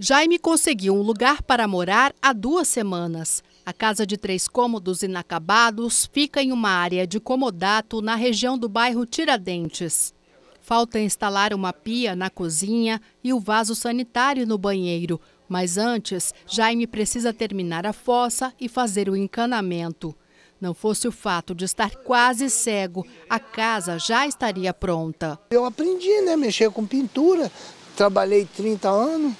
Jaime conseguiu um lugar para morar há duas semanas. A casa de três cômodos inacabados fica em uma área de comodato na região do bairro Tiradentes. Falta instalar uma pia na cozinha e o vaso sanitário no banheiro. Mas antes, Jaime precisa terminar a fossa e fazer o encanamento. Não fosse o fato de estar quase cego, a casa já estaria pronta. Eu aprendi, né? Mexer com pintura. Trabalhei 30 anos.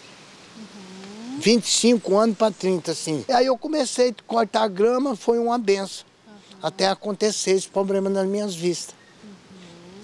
25 anos para 30, assim. Aí eu comecei a cortar a grama, foi uma benção. Uhum. Até acontecer esse problema nas minhas vistas. Uhum.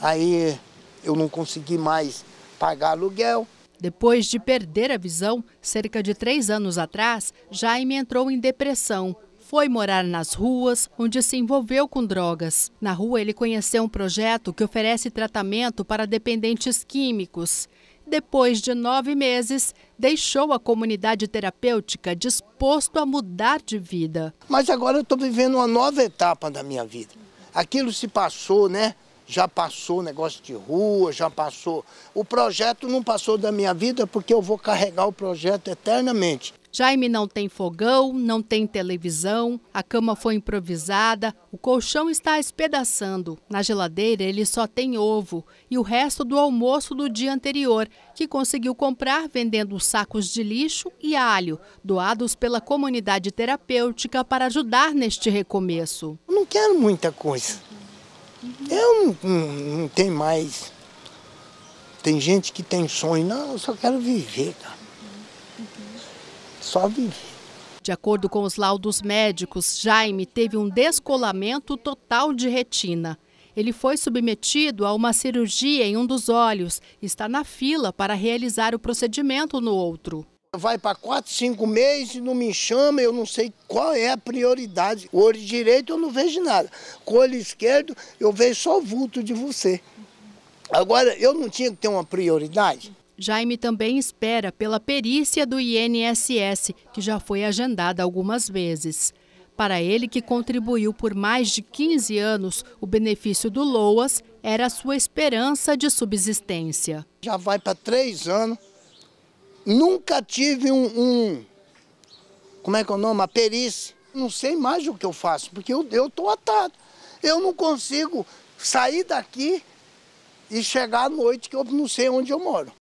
Aí eu não consegui mais pagar aluguel. Depois de perder a visão, cerca de três anos atrás, Jaime entrou em depressão. Foi morar nas ruas, onde se envolveu com drogas. Na rua, ele conheceu um projeto que oferece tratamento para dependentes químicos depois de nove meses, deixou a comunidade terapêutica disposto a mudar de vida. Mas agora eu estou vivendo uma nova etapa da minha vida. Aquilo se passou, né? já passou negócio de rua, já passou. O projeto não passou da minha vida porque eu vou carregar o projeto eternamente. Jaime não tem fogão, não tem televisão, a cama foi improvisada, o colchão está espedaçando. Na geladeira ele só tem ovo e o resto do almoço do dia anterior, que conseguiu comprar vendendo sacos de lixo e alho, doados pela comunidade terapêutica para ajudar neste recomeço. Eu não quero muita coisa eu não, não, não tenho mais. Tem gente que tem sonho, não, eu só quero viver, cara. Só viver. De acordo com os laudos médicos, Jaime teve um descolamento total de retina. Ele foi submetido a uma cirurgia em um dos olhos, está na fila para realizar o procedimento no outro. Vai para quatro, cinco meses, não me chama, eu não sei qual é a prioridade. O olho direito eu não vejo nada. Com o olho esquerdo eu vejo só o vulto de você. Agora, eu não tinha que ter uma prioridade? Jaime também espera pela perícia do INSS, que já foi agendada algumas vezes. Para ele, que contribuiu por mais de 15 anos, o benefício do LOAS era a sua esperança de subsistência. Já vai para três anos Nunca tive um, um, como é que é o nome? A perícia. Não sei mais o que eu faço, porque eu estou atado. Eu não consigo sair daqui e chegar à noite que eu não sei onde eu moro.